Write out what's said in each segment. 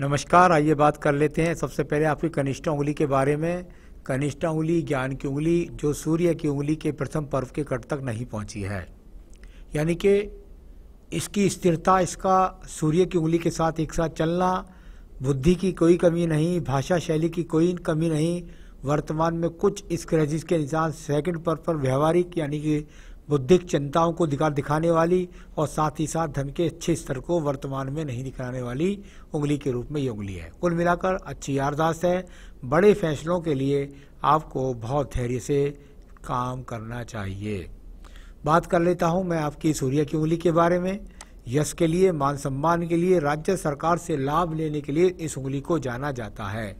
नमस्कार आइए बात कर लेते हैं सबसे पहले आपकी कनिष्ठा उंगली के बारे में कनिष्ठा उंगली ज्ञान की उंगली जो सूर्य की उंगली के प्रथम पर्व के कट तक नहीं पहुंची है यानी कि इसकी स्थिरता इसका सूर्य की उंगली के साथ एक साथ चलना बुद्धि की कोई कमी नहीं भाषा शैली की कोई कमी नहीं वर्तमान में कुछ स्क्रेजिस के निशान सेकंड पर्व पर व्यवहारिक यानी कि बुद्धिक चिंताओं को दिखा दिखाने वाली और साथ ही साथ धन के अच्छे स्तर को वर्तमान में नहीं दिखाने वाली उंगली के रूप में ये उंगली है कुल मिलाकर अच्छी यारदाश्त है बड़े फैसलों के लिए आपको बहुत धैर्य से काम करना चाहिए बात कर लेता हूँ मैं आपकी सूर्य की उंगली के बारे में यश के लिए मान सम्मान के लिए राज्य सरकार से लाभ लेने के लिए इस उंगली को जाना जाता है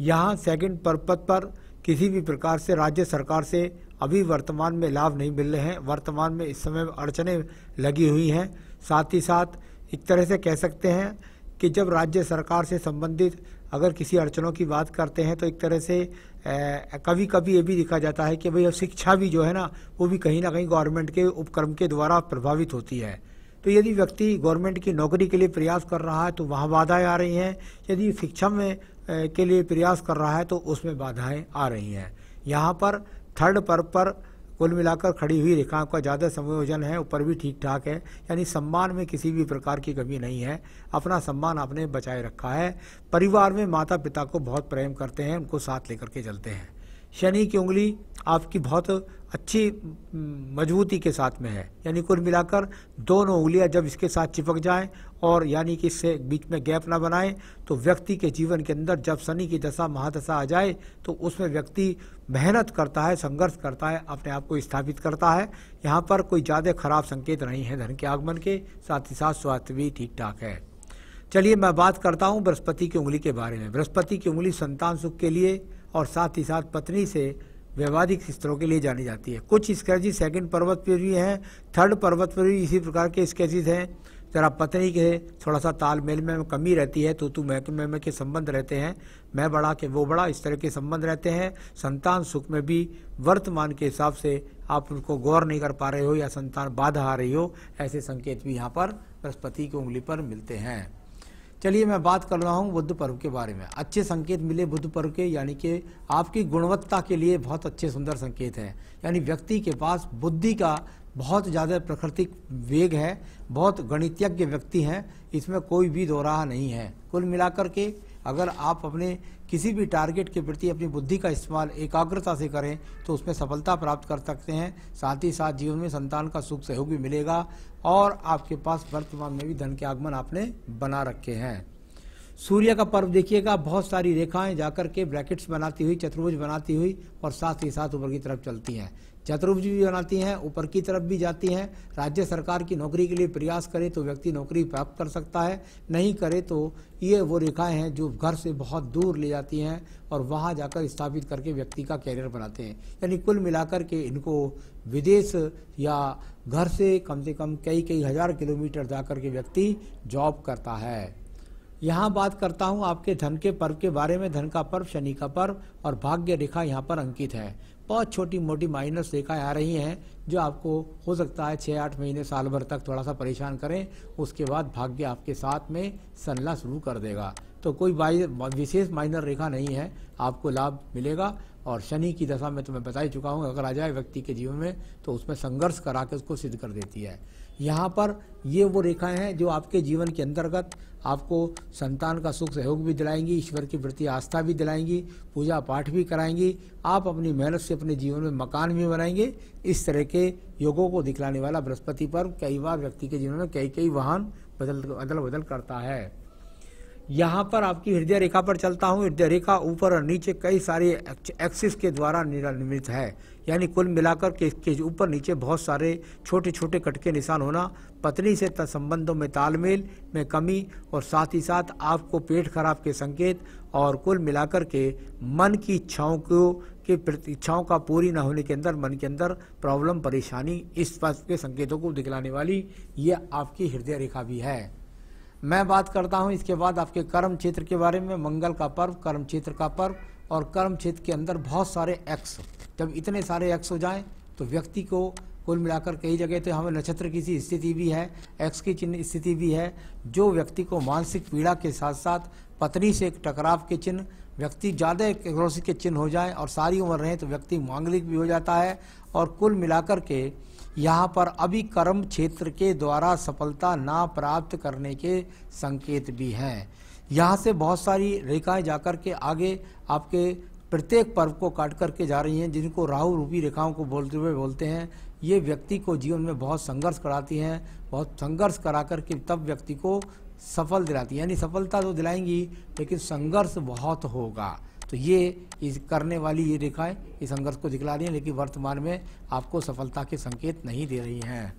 यहाँ सेकंड पर्पत पर किसी भी प्रकार से राज्य सरकार से अभी वर्तमान में लाभ नहीं मिल रहे हैं वर्तमान में इस समय अड़चने लगी हुई हैं साथ ही साथ एक तरह से कह सकते हैं कि जब राज्य सरकार से संबंधित अगर किसी अड़चनों की बात करते हैं तो एक तरह से कभी कभी ये भी देखा जाता है कि भाई अब शिक्षा भी जो है ना वो भी कहीं ना कहीं गवर्नमेंट के उपक्रम के द्वारा प्रभावित होती है तो यदि व्यक्ति गवर्नमेंट की नौकरी के लिए प्रयास कर रहा है तो वहाँ बाधाएँ आ रही हैं यदि शिक्षा में के लिए प्रयास कर रहा है तो उसमें बाधाएं आ रही हैं यहाँ पर थर्ड पर पर कुल मिलाकर खड़ी हुई रेखाओं का ज़्यादा संयोजन है ऊपर भी ठीक ठाक है यानी सम्मान में किसी भी प्रकार की कमी नहीं है अपना सम्मान आपने बचाए रखा है परिवार में माता पिता को बहुत प्रेम करते हैं उनको साथ लेकर के चलते हैं शनि की उंगली आपकी बहुत अच्छी मजबूती के साथ में है यानी कुल मिलाकर दोनों उंगलियां जब इसके साथ चिपक जाएं और यानी कि इससे बीच में गैप ना बनाए तो व्यक्ति के जीवन के अंदर जब शनि की दशा महादशा आ जाए तो उसमें व्यक्ति मेहनत करता है संघर्ष करता है अपने आप को स्थापित करता है यहाँ पर कोई ज़्यादा खराब संकेत नहीं है धन के आगमन के साथ ही साथ स्वास्थ्य भी ठीक ठाक है चलिए मैं बात करता हूँ बृहस्पति की उंगली के बारे में बृहस्पति की उंगली संतान सुख के लिए और साथ ही साथ पत्नी से वैवाहिक स्तरों के लिए जानी जाती है कुछ स्केजिज सेकंड पर्वत पर भी हैं थर्ड पर्वत पर भी इसी प्रकार के स्केजिज हैं ज़रा पत्नी के थोड़ा सा तालमेल में कमी रहती है तो तू महकमे में के संबंध रहते हैं मैं बड़ा के वो बड़ा इस तरह के संबंध रहते हैं संतान सुख में भी वर्तमान के हिसाब से आप उनको गौर नहीं कर पा रहे हो या संतान बाधा आ रही हो ऐसे संकेत भी यहाँ पर बृहस्पति की उंगली पर मिलते हैं चलिए मैं बात कर रहा हूँ बुद्ध पर्व के बारे में अच्छे संकेत मिले बुद्ध पर्व के यानी कि आपकी गुणवत्ता के लिए बहुत अच्छे सुंदर संकेत हैं यानी व्यक्ति के पास बुद्धि का बहुत ज़्यादा प्राकृतिक वेग है बहुत गणितज्ञ व्यक्ति हैं इसमें कोई भी दोराह नहीं है कुल मिलाकर के अगर आप अपने किसी भी टारगेट के प्रति अपनी बुद्धि का इस्तेमाल एकाग्रता से करें तो उसमें सफलता प्राप्त कर सकते हैं साथ ही साथ जीवन में संतान का सुख सहयोग भी मिलेगा और आपके पास वर्तमान में भी धन के आगमन आपने बना रखे हैं सूर्य का पर्व देखिएगा बहुत सारी रेखाएं जाकर के ब्रैकेट्स बनाती हुई चतुर्भुज बनाती हुई और साथ ही साथ ऊपर की तरफ चलती हैं चतुर्भुज भी बनाती हैं ऊपर की तरफ भी जाती हैं राज्य सरकार की नौकरी के लिए प्रयास करे तो व्यक्ति नौकरी प्राप्त कर सकता है नहीं करे तो ये वो रेखाएं हैं जो घर से बहुत दूर ले जाती हैं और वहाँ जाकर स्थापित करके व्यक्ति का कैरियर बनाते हैं यानी कुल मिलाकर के इनको विदेश या घर से कम से कम कई कई हज़ार किलोमीटर जाकर के व्यक्ति जॉब करता है यहाँ बात करता हूँ आपके धन के पर्व के बारे में धन का पर्व शनि का पर्व और भाग्य रेखा यहाँ पर अंकित है बहुत छोटी मोटी माइनस रेखाएं आ रही हैं जो आपको हो सकता है छः आठ महीने साल भर तक थोड़ा सा परेशान करें उसके बाद भाग्य आपके साथ में सलना शुरू कर देगा तो कोई विशेष माइनर रेखा नहीं है आपको लाभ मिलेगा और शनि की दशा में तो मैं बता ही चुका हूँ अगर आ जाए व्यक्ति के जीवन में तो उसमें संघर्ष करा के उसको सिद्ध कर देती है यहाँ पर ये वो रेखाएं हैं जो आपके जीवन के अंतर्गत आपको संतान का सुख सहयोग भी दिलाएंगी ईश्वर के प्रति आस्था भी दिलाएंगी पूजा पाठ भी कराएंगी आप अपनी मेहनत से अपने जीवन में मकान भी बनाएंगे इस तरह के योगों को दिखलाने वाला बृहस्पति पर्व कई बार व्यक्ति के जीवन में कई कई वाहन बदल बदल बदल करता है यहाँ पर आपकी हृदय रेखा पर चलता हूँ हृदय रेखा ऊपर और नीचे कई सारे एक्सिस के द्वारा निर्मित है यानी कुल मिलाकर के इसके ऊपर नीचे बहुत सारे छोटे छोटे कटके निशान होना पत्नी से संबंधों में तालमेल में कमी और साथ ही साथ आपको पेट खराब के संकेत और कुल मिलाकर के मन की इच्छाओं को के इच्छाओं का पूरी न होने के अंदर मन के अंदर प्रॉब्लम परेशानी इस के संकेतों को दिखलाने वाली ये आपकी हृदय रेखा भी है मैं बात करता हूँ इसके बाद आपके कर्म क्षेत्र के बारे में मंगल का पर्व कर्म क्षेत्र का पर्व और कर्म क्षेत्र के अंदर बहुत सारे एक्स जब इतने सारे एक्स हो जाएं तो व्यक्ति को कुल मिलाकर कई जगह तो हमें नक्षत्र की सी स्थिति भी है एक्स की चिन्ह स्थिति भी है जो व्यक्ति को मानसिक पीड़ा के साथ साथ पत्नी से एक टकराव के चिन्ह व्यक्ति ज़्यादा एग्रोसिक के चिन्ह हो जाए और सारी उम्र रहें तो व्यक्ति मांगलिक भी हो जाता है और कुल मिलाकर के यहाँ पर अभी कर्म क्षेत्र के द्वारा सफलता ना प्राप्त करने के संकेत भी हैं यहाँ से बहुत सारी रेखाएं जाकर के आगे आपके प्रत्येक पर्व को काट करके जा रही हैं जिनको राहु रूपी रेखाओं को बोलते हुए बोलते हैं ये व्यक्ति को जीवन में बहुत संघर्ष कराती हैं बहुत संघर्ष करा करके तब व्यक्ति को सफल दिलाती है यानी सफलता तो दिलाएंगी लेकिन संघर्ष बहुत होगा तो ये इस करने वाली ये रेखाएं इस संघर्ष को दिखला रही हैं लेकिन वर्तमान में आपको सफलता के संकेत नहीं दे रही हैं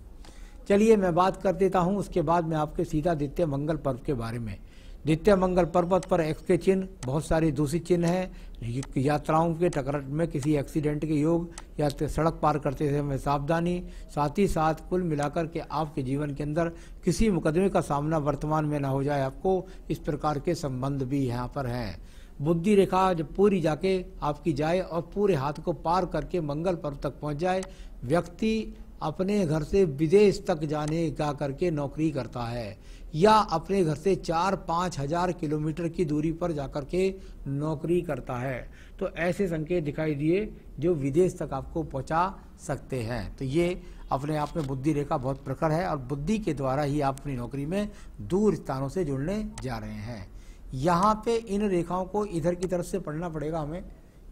चलिए मैं बात कर देता हूँ उसके बाद मैं आपके सीधा द्वितीय मंगल पर्व के बारे में द्वितीय मंगल पर्वत पर एक्स के चिन्ह बहुत सारे दूषित चिन्ह हैं यात्राओं के टकर में किसी एक्सीडेंट के योग या तो सड़क पार करते समय सावधानी साथ ही साथ कुल मिलाकर के आपके जीवन के अंदर किसी मुकदमे का सामना वर्तमान में ना हो जाए आपको इस प्रकार के संबंध भी यहाँ पर हैं बुद्धि रेखा जब पूरी जाके आपकी जाए और पूरे हाथ को पार करके मंगल पर्व तक पहुंच जाए व्यक्ति अपने घर से विदेश तक जाने का करके नौकरी करता है या अपने घर से चार पाँच हजार किलोमीटर की दूरी पर जाकर के नौकरी करता है तो ऐसे संकेत दिखाई दिए जो विदेश तक आपको पहुंचा सकते हैं तो ये अपने आप में बुद्धि रेखा बहुत प्रखर है और बुद्धि के द्वारा ही आप अपनी नौकरी में दूर स्थानों से जुड़ने जा रहे हैं यहाँ पे इन रेखाओं को इधर की तरफ से पढ़ना पड़ेगा हमें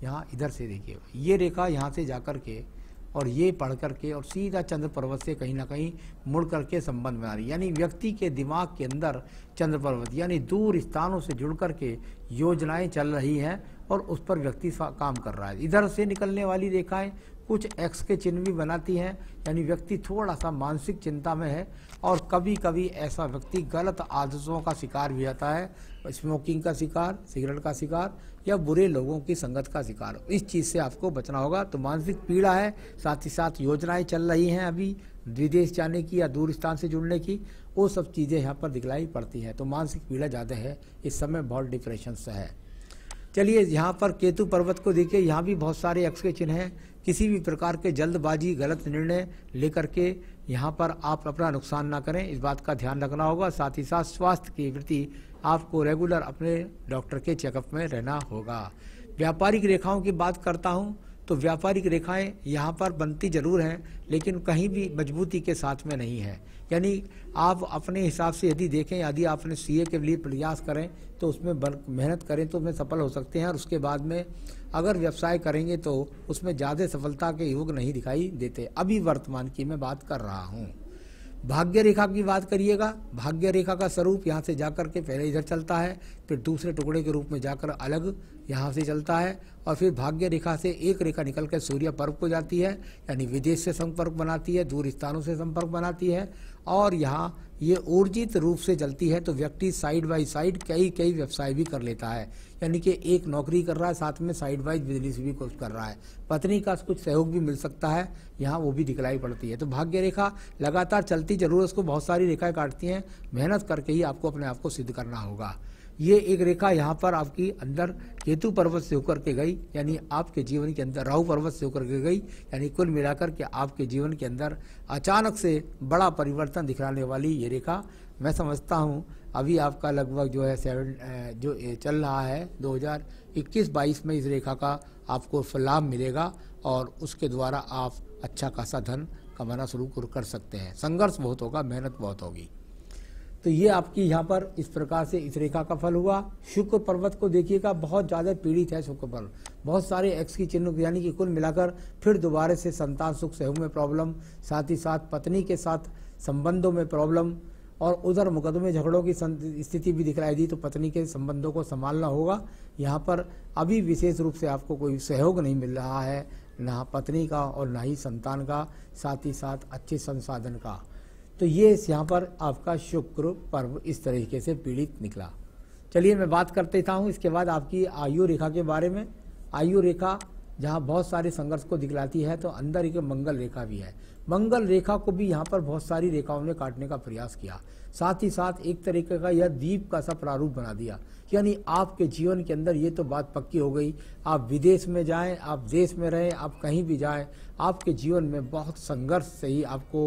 यहाँ इधर से देखिए ये रेखा यहाँ से जा कर के और ये पढ़ करके और सीधा चंद्र पर्वत से कहीं ना कहीं मुड़ करके संबंध बना रही यानी व्यक्ति के दिमाग के अंदर चंद्र पर्वत यानी दूर स्थानों से जुड़ करके योजनाएं चल रही हैं और उस पर व्यक्ति काम कर रहा है इधर से निकलने वाली रेखाएं कुछ एक्स के चिन्ह भी बनाती हैं यानी व्यक्ति थोड़ा सा मानसिक चिंता में है और कभी कभी ऐसा व्यक्ति गलत आदतों का शिकार भी आता है स्मोकिंग का शिकार सिगरेट का शिकार या बुरे लोगों की संगत का शिकार इस चीज़ से आपको बचना होगा तो मानसिक पीड़ा है साथ ही साथ योजनाएं चल रही हैं अभी विदेश जाने की या दूर स्थान से जुड़ने की वो सब चीज़ें यहाँ पर दिखलाई पड़ती हैं तो मानसिक पीड़ा ज़्यादा है इस समय बहुत डिप्रेशन से है चलिए यहाँ पर केतु पर्वत को देखिए यहाँ भी बहुत सारे एक्स के चिन्ह हैं किसी भी प्रकार के जल्दबाजी गलत निर्णय लेकर के यहाँ पर आप अपना नुकसान ना करें इस बात का ध्यान रखना होगा साथ ही साथ स्वास्थ्य की वृत्ति आपको रेगुलर अपने डॉक्टर के चेकअप में रहना होगा व्यापारिक रेखाओं की बात करता हूँ तो व्यापारिक रेखाएं यहाँ पर बनती ज़रूर हैं लेकिन कहीं भी मजबूती के साथ में नहीं है यानी आप अपने हिसाब से यदि देखें यदि आपने सीए के लिए प्रयास करें तो उसमें मेहनत करें तो उसमें सफल हो सकते हैं और उसके बाद में अगर व्यवसाय करेंगे तो उसमें ज़्यादा सफलता के योग नहीं दिखाई देते अभी वर्तमान की मैं बात कर रहा हूँ भाग्य रेखा की बात करिएगा भाग्य रेखा का स्वरूप यहाँ से जाकर के पहले इधर चलता है फिर दूसरे टुकड़े के रूप में जाकर अलग यहाँ से चलता है और फिर भाग्य रेखा से एक रेखा निकल कर सूर्य पर्व को जाती है यानी विदेश से संपर्क बनाती है दूर स्थानों से संपर्क बनाती है और यहाँ ये ऊर्जित रूप से चलती है तो व्यक्ति साइड बाय साइड कई कई व्यवसाय भी कर लेता है यानी कि एक नौकरी कर रहा है साथ में साइड वाइज बिजनेस भी कुछ कर रहा है पत्नी का कुछ सहयोग भी मिल सकता है यहाँ वो भी दिखलाई पड़ती है तो भाग्य रेखा लगातार चलती जरूर उसको बहुत सारी रेखाएं काटती हैं मेहनत करके ही आपको अपने आप को सिद्ध करना होगा ये एक रेखा यहाँ पर आपकी अंदर केतु पर्वत से होकर के गई यानी आपके जीवन के अंदर राहु पर्वत से होकर के गई यानी कुल मिलाकर के आपके जीवन के अंदर अचानक से बड़ा परिवर्तन दिखलाने वाली ये रेखा मैं समझता हूँ अभी आपका लगभग जो है सेवन जो चल रहा है 2021-22 में इस रेखा का आपको लाभ मिलेगा और उसके द्वारा आप अच्छा खासा धन कमाना शुरू कर सकते हैं संघर्ष बहुत होगा मेहनत बहुत होगी तो ये आपकी यहाँ पर इस प्रकार से इस रेखा का फल हुआ शुक्र पर्वत को देखिएगा बहुत ज़्यादा पीड़ित है शुक्र पर्वत बहुत सारे एक्स की चिन्ह यानी कि कुल मिलाकर फिर दोबारा से संतान सुख सहयोग में प्रॉब्लम साथ ही साथ पत्नी के साथ संबंधों में प्रॉब्लम और उधर मुकदमे झगड़ों की स्थिति भी दिखलाई दी तो पत्नी के संबंधों को संभालना होगा यहाँ पर अभी विशेष रूप से आपको कोई सहयोग नहीं मिल रहा है ना पत्नी का और ना ही संतान का साथ ही साथ अच्छे संसाधन का तो ये यहाँ पर आपका शुक्र पर्व इस तरीके से पीड़ित निकला चलिए मैं बात करते था हूँ इसके बाद आपकी आयु रेखा के बारे में आयु रेखा जहाँ बहुत सारे संघर्ष को दिखलाती है तो अंदर एक मंगल रेखा भी है मंगल रेखा को भी यहाँ पर बहुत सारी रेखाओं ने काटने का प्रयास किया साथ ही साथ एक तरीके का यह दीप का सा प्रारूप बना दिया यानी आपके जीवन के अंदर ये तो बात पक्की हो गई आप विदेश में जाएं आप देश में रहें आप कहीं भी जाएं आपके जीवन में बहुत संघर्ष से ही आपको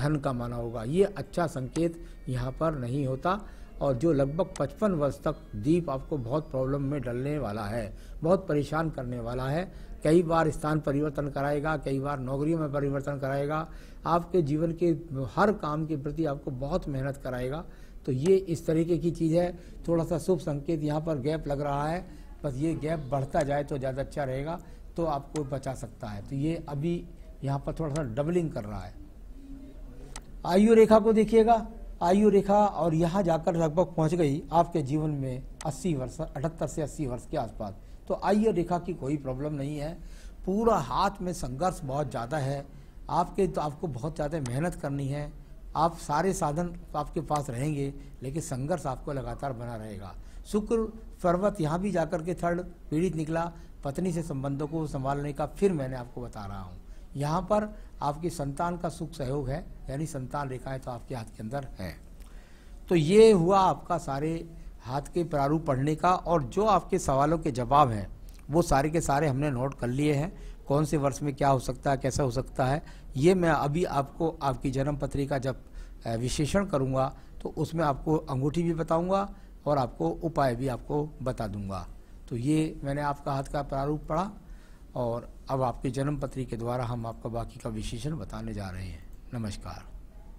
धन कमाना होगा ये अच्छा संकेत यहाँ पर नहीं होता और जो लगभग 55 वर्ष तक दीप आपको बहुत प्रॉब्लम में डलने वाला है बहुत परेशान करने वाला है कई बार स्थान परिवर्तन कराएगा कई बार नौकरियों में परिवर्तन कराएगा आपके जीवन के हर काम के प्रति आपको बहुत मेहनत कराएगा तो ये इस तरीके की चीज़ है थोड़ा सा शुभ संकेत यहाँ पर गैप लग रहा है बस ये गैप बढ़ता जाए तो ज़्यादा अच्छा रहेगा तो आपको बचा सकता है तो ये अभी यहाँ पर थोड़ा सा डबलिंग कर रहा है आयु रेखा को देखिएगा आयु रेखा और यहाँ जाकर लगभग पहुँच गई आपके जीवन में 80 वर्ष अठहत्तर से 80 वर्ष के आसपास तो आयु रेखा की कोई प्रॉब्लम नहीं है पूरा हाथ में संघर्ष बहुत ज़्यादा है आपके तो आपको बहुत ज़्यादा मेहनत करनी है आप सारे साधन आपके पास रहेंगे लेकिन संघर्ष आपको लगातार बना रहेगा शुक्र पर्वत यहाँ भी जाकर के थर्ड पीड़ित निकला पत्नी से संबंधों को संभालने का फिर मैंने आपको बता रहा हूँ यहाँ पर आपकी संतान का सुख सहयोग है यानी संतान रेखाएं तो आपके हाथ के अंदर है तो ये हुआ आपका सारे हाथ के प्रारूप पढ़ने का और जो आपके सवालों के जवाब हैं वो सारे के सारे हमने नोट कर लिए हैं कौन से वर्ष में क्या हो सकता है कैसा हो सकता है ये मैं अभी आपको आपकी जन्म पत्रिका जब विशेषण करूँगा तो उसमें आपको अंगूठी भी बताऊँगा और आपको उपाय भी आपको बता दूंगा तो ये मैंने आपका हाथ का प्रारूप पढ़ा और अब आपके जन्म पत्री के द्वारा हम आपका बाकी का विशेषण बताने जा रहे हैं नमस्कार